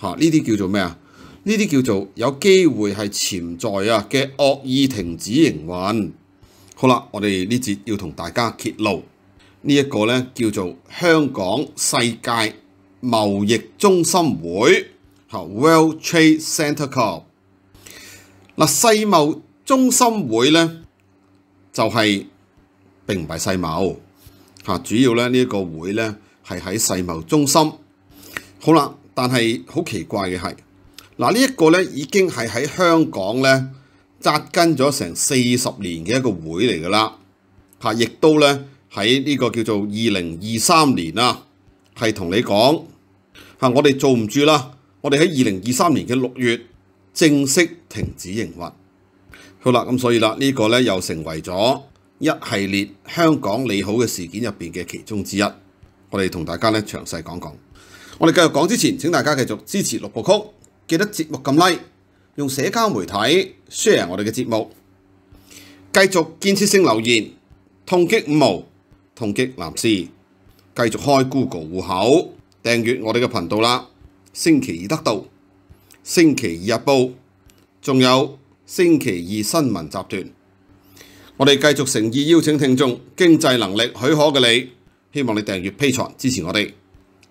嚇！呢啲叫做咩啊？呢啲叫做有機會係潛在啊嘅惡意停止營運。好啦，我哋呢節要同大家揭露呢一個咧，叫做香港世界貿易中心會嚇 （World Trade Centre Club）。嗱，世貿中心會咧就係並唔係世貿嚇，主要咧呢一個會咧係喺世貿中心。好啦。但係好奇怪嘅係，嗱呢一個咧已經係喺香港咧扎根咗成四十年嘅一個會嚟㗎啦，嚇！亦都咧喺呢個叫做二零二三年啦，係同你講嚇，我哋做唔住啦，我哋喺二零二三年嘅六月正式停止營運，好啦，咁所以啦，呢個咧又成為咗一系列香港利好嘅事件入邊嘅其中之一，我哋同大家咧詳細講講。我哋繼續講之前，請大家繼續支持六部曲，記得節目撳 like，用社交媒體 share 我哋嘅節目，繼續建設性留言，痛擊五毛，痛擊男仕，繼續開 Google 户口，訂閱我哋嘅頻道啦。星期二得到，星期二日報，仲有星期二新聞集團。我哋繼續誠意邀請聽眾，經濟能力許可嘅你，希望你訂閱 p a t r 支持我哋。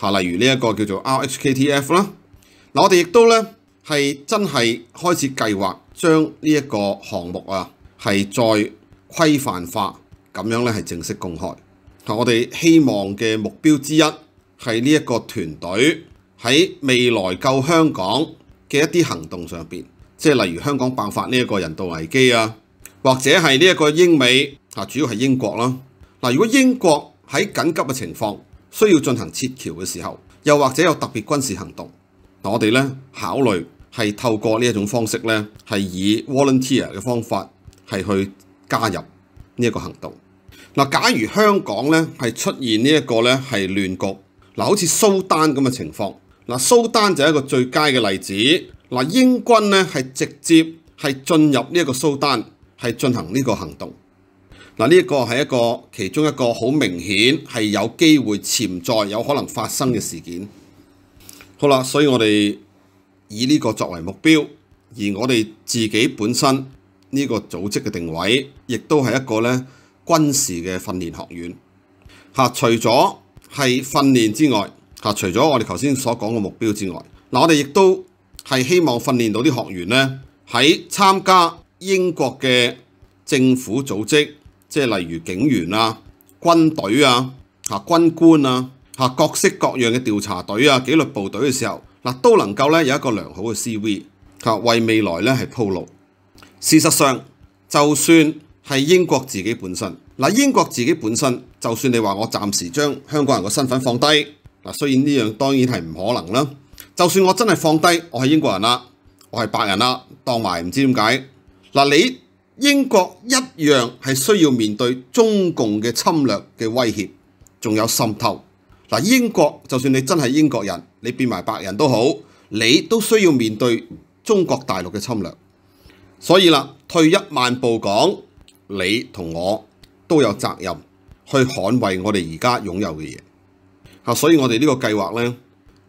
嚇，例如呢一個叫做 RHKTF 啦，嗱我哋亦都咧係真係開始計劃將呢一個項目啊係再規範化，咁樣咧係正式公開。我哋希望嘅目標之一係呢一個團隊喺未來救香港嘅一啲行動上邊，即係例如香港爆發呢一個人道危機啊，或者係呢一個英美主要係英國啦。嗱，如果英國喺緊急嘅情況，需要進行撤橋嘅時候，又或者有特別軍事行動，我哋咧考慮係透過呢一種方式咧，係以 volunteer 嘅方法係去加入呢一個行動。嗱，假如香港咧係出現呢一個咧係亂局，嗱好似蘇丹咁嘅情況，嗱蘇丹就係一個最佳嘅例子，嗱英軍咧係直接係進入呢一個蘇丹係進行呢個行動。嗱，呢個係一個其中一個好明顯係有機會潛在有可能發生嘅事件。好啦，所以我哋以呢個作為目標，而我哋自己本身呢個組織嘅定位，亦都係一個咧軍事嘅訓練學院。嚇，除咗係訓練之外，嚇，除咗我哋頭先所講嘅目標之外，嗱，我哋亦都係希望訓練到啲學員咧喺參加英國嘅政府組織。即係例如警員啊、軍隊啊、嚇軍官啊、嚇各式各樣嘅調查隊啊、紀律部隊嘅時候，嗱都能夠咧有一個良好嘅 CV，嚇為未來咧係鋪路。事實上，就算係英國自己本身，嗱英國自己本身，就算你話我暫時將香港人嘅身份放低，嗱雖然呢樣當然係唔可能啦，就算我真係放低，我係英國人啦，我係白人啦，當埋唔知點解嗱你。英國一樣係需要面對中共嘅侵略嘅威脅，仲有滲透嗱。英國就算你真係英國人，你變埋白人都好，你都需要面對中國大陸嘅侵略。所以啦，退一萬步講，你同我都有責任去捍衞我哋而家擁有嘅嘢。啊，所以我哋呢個計劃咧，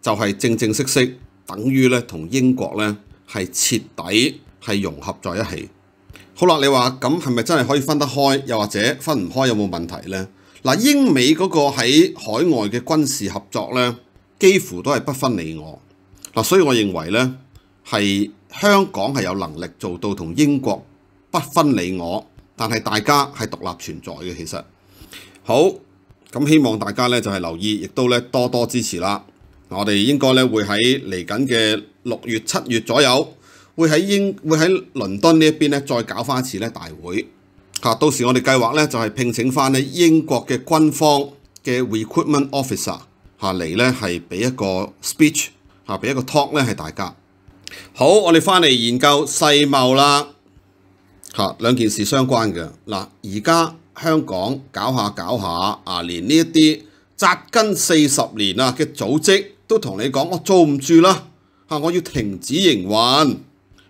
就係正正式式，等於咧，同英國咧係徹底係融合在一起。好啦，你話咁係咪真係可以分得開？又或者分唔開有冇問題呢？嗱，英美嗰個喺海外嘅軍事合作呢，幾乎都係不分你我。嗱，所以我認為呢，係香港係有能力做到同英國不分你我，但係大家係獨立存在嘅。其實好咁，希望大家呢就係留意，亦都呢多多支持啦。我哋應該呢會喺嚟緊嘅六月、七月左右。會喺英會喺倫敦呢一邊咧，再搞翻一次咧大會嚇。到時我哋計劃咧就係聘請翻咧英國嘅軍方嘅 r e c r u i t m e n t officer 嚇嚟咧，係俾一個 speech 嚇，俾一個 talk 咧，係大家好。我哋翻嚟研究世貿啦嚇，兩件事相關嘅嗱。而家香港搞下搞下啊，連呢一啲扎根四十年啊嘅組織都同你講，我做唔住啦我要停止營運。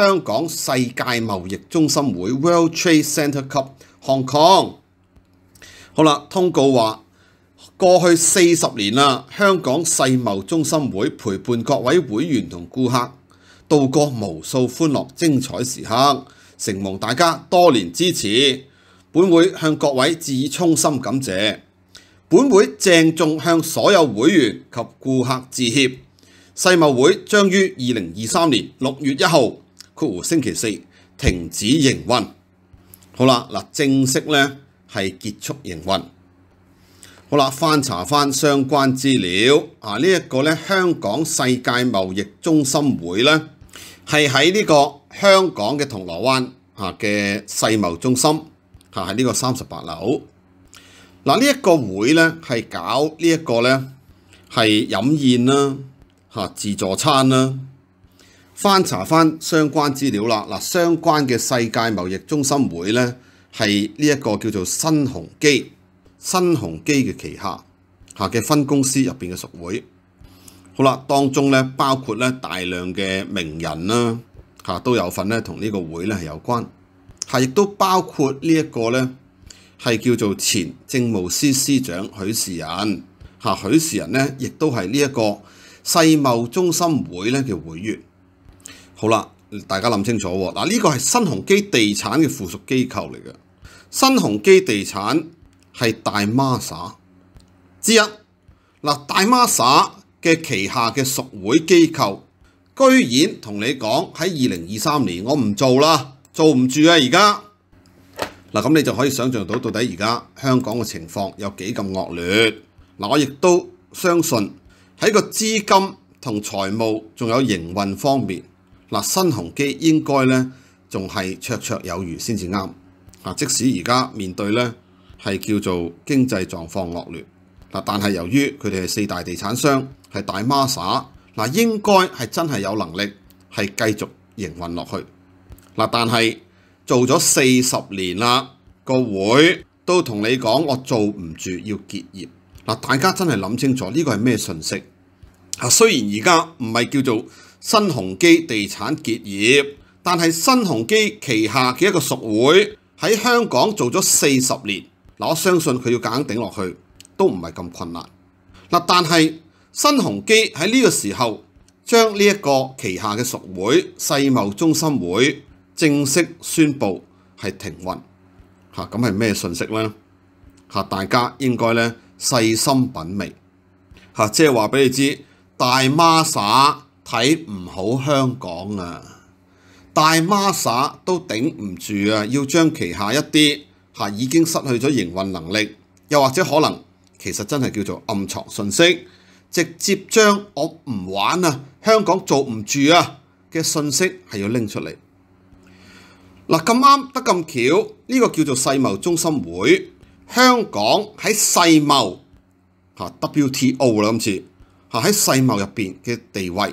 香港世界貿易中心會 World Trade Centre Cup Hong Kong 好啦，通告話過去四十年啦，香港世貿中心會陪伴各位會員同顧客度過無數歡樂精彩時刻，承蒙大家多年支持，本會向各位致以衷心感謝。本會鄭重向所有會員及顧客致歉，世貿會將於二零二三年六月一號。括星期四停止營運，好啦，嗱正式咧係結束營運，好啦，翻查翻相關資料，啊呢一個咧香港世界貿易中心會咧係喺呢個香港嘅銅鑼灣啊嘅世貿中心，嚇喺呢個三十八樓，嗱呢一個會咧係搞呢一個咧係飲宴啦，嚇自助餐啦。翻查翻相關資料啦，嗱，相關嘅世界貿易中心會咧係呢一個叫做新鴻基，新鴻基嘅旗下下嘅分公司入邊嘅屬會，好啦，當中咧包括咧大量嘅名人啦，嚇都有份咧同呢個會咧係有關，嚇亦都包括呢一個咧係叫做前政務司司長許仕仁，嚇許仕仁咧亦都係呢一個世貿中心會咧嘅會員。好啦，大家諗清楚喎。嗱，呢個係新鴻基地產嘅附屬機構嚟嘅。新鴻基地產係大媽 a 之一。嗱，大媽 a 嘅旗下嘅屬會機構，居然同你講喺二零二三年我唔做啦，做唔住啊！而家嗱咁，你就可以想象到到底而家香港嘅情況有幾咁惡劣嗱。我亦都相信喺個資金同財務仲有營運方面。嗱，新鴻基應該咧仲係绰绰有餘先至啱，啊！即使而家面對咧係叫做經濟狀況惡劣，嗱，但係由於佢哋係四大地產商係大媽撒，嗱，應該係真係有能力係繼續營運落去，嗱，但係做咗四十年啦，個會都同你講我做唔住要結業，嗱，大家真係諗清楚呢個係咩信息？啊，雖然而家唔係叫做。新鴻基地產結業，但係新鴻基旗下嘅一個屬會喺香港做咗四十年，嗱我相信佢要硬頂落去都唔係咁困難。嗱，但係新鴻基喺呢個時候將呢一個旗下嘅屬會世貿中心會正式宣布係停運，嚇咁係咩信息呢？嚇大家應該咧細心品味，嚇即係話俾你知大媽耍。睇唔好香港啊！大媽撒都頂唔住啊！要將旗下一啲嚇已經失去咗營運能力，又或者可能其實真係叫做暗藏信息，直接將我唔玩啊！香港做唔住啊嘅信息係要拎出嚟嗱。咁啱得咁巧，呢個叫做世貿中心會香港喺世貿嚇 W T O 啦，今次嚇喺世貿入邊嘅地位。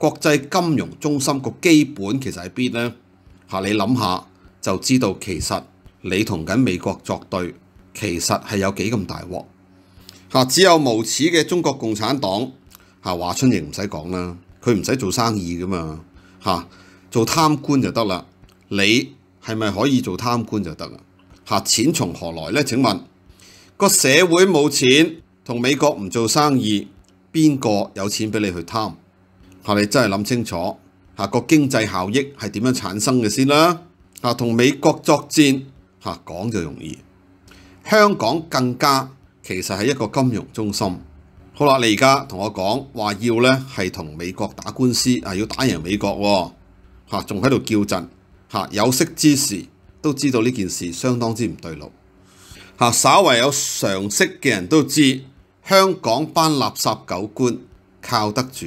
國際金融中心個基本其實喺邊咧？嚇你諗下就知道，其實你同緊美國作對，其實係有幾咁大鑊。嚇，只有無恥嘅中國共產黨嚇華春瑩唔使講啦，佢唔使做生意噶嘛嚇，做貪官就得啦。你係咪可以做貪官就得啦？嚇，錢從何來咧？請問個社會冇錢，同美國唔做生意，邊個有錢俾你去貪？你真係諗清楚，嚇個經濟效益係點樣產生嘅先啦。嚇，同美國作戰嚇講就容易，香港更加其實係一個金融中心。好啦，你而家同我講話要咧係同美國打官司啊，要打贏美國嚇，仲喺度叫陣嚇。有識之士都知道呢件事相當之唔對路嚇，稍為有常識嘅人都知香港班垃圾狗官靠得住。